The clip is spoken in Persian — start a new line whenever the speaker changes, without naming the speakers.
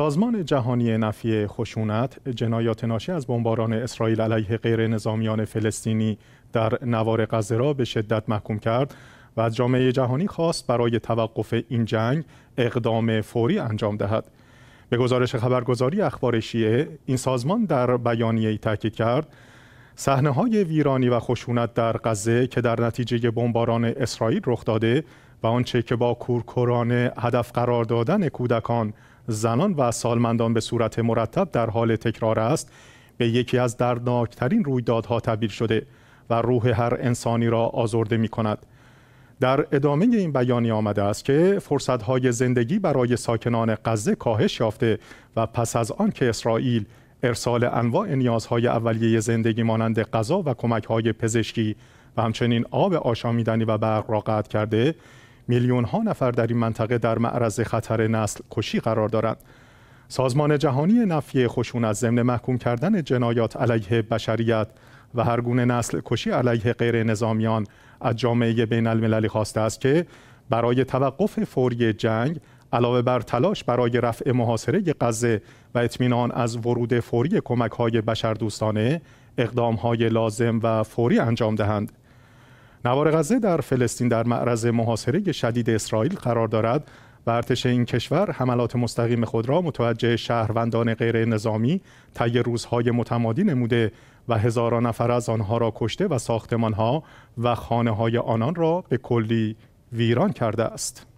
سازمان جهانی نفی خشونت جنایات ناشی از بمباران اسرائیل علیه غیر نظامیان فلسطینی در نوار غزه را به شدت محکوم کرد و از جامعه جهانی خواست برای توقف این جنگ اقدام فوری انجام دهد. به گزارش خبرگزاری اخبار شیعه این سازمان در بیانیه‌ای تاکید کرد صحنه های ویرانی و خشونت در غزه که در نتیجه بمباران اسرائیل رخ داده و آنچه که با کورکورانه هدف قرار دادن کودکان زنان و سالمندان به صورت مرتب در حال تکرار است به یکی از دردناکترین رویدادها تبدیل شده و روح هر انسانی را آزرده می کند. در ادامه این بیانیه آمده است که فرصتهای زندگی برای ساکنان غزه کاهش یافته و پس از آن که اسرائیل ارسال انواع نیازهای اولیه زندگی مانند غذا و کمکهای پزشکی و همچنین آب آشامیدنی و برق را قطع کرده میلیون ها نفر در این منطقه در معرض خطر نسل کشی قرار دارند. سازمان جهانی نفی خشون از ضمن محکوم کردن جنایات علیه بشریت و هر گونه نسل کشی علیه غیر نظامیان از جامعه بین المللی خواسته است که برای توقف فوری جنگ علاوه بر تلاش برای رفع محاصره غزه و اطمینان از ورود فوری کمک های بشردوستانه اقدام های لازم و فوری انجام دهند. نوار غزه در فلسطین در معرض محاصره شدید اسرائیل قرار دارد و ارتش این کشور حملات مستقیم خود را متوجه شهروندان غیر نظامی طی روزهای متمادی نموده و هزاران نفر از آنها را کشته و ساختمانها و خانه های آنان را به کلی ویران کرده است.